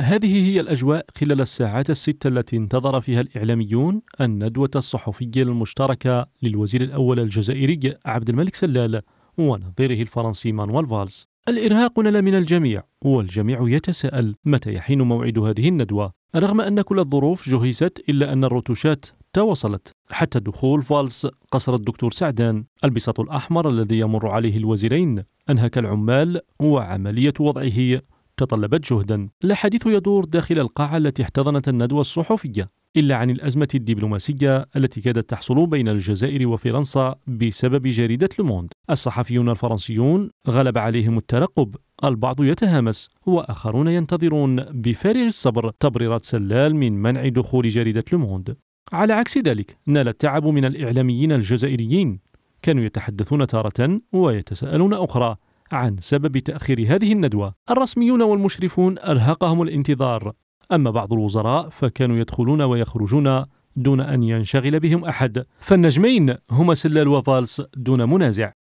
هذه هي الأجواء خلال الساعات الستة التي انتظر فيها الإعلاميون الندوة الصحفية المشتركة للوزير الأول الجزائري عبد الملك سلال ونظيره الفرنسي مانويل فالز الإرهاق نل من الجميع والجميع يتساءل متى يحين موعد هذه الندوة رغم أن كل الظروف جهزت إلا أن الرتوشات تواصلت حتى دخول فالس قصر الدكتور سعدان البساط الأحمر الذي يمر عليه الوزيرين أنهك العمال وعملية وضعه تطلبت جهدا الحديث يدور داخل القاعة التي احتضنت الندوة الصحفية إلا عن الأزمة الدبلوماسية التي كادت تحصل بين الجزائر وفرنسا بسبب جريدة لوموند الصحفيون الفرنسيون غلب عليهم الترقب البعض يتهامس وآخرون ينتظرون بفارغ الصبر تبريرات سلال من منع دخول جريدة لوموند على عكس ذلك نال التعب من الإعلاميين الجزائريين كانوا يتحدثون تارة ويتساءلون أخرى عن سبب تأخير هذه الندوة الرسميون والمشرفون أرهقهم الانتظار أما بعض الوزراء فكانوا يدخلون ويخرجون دون أن ينشغل بهم أحد فالنجمين هما سلال وفالس دون منازع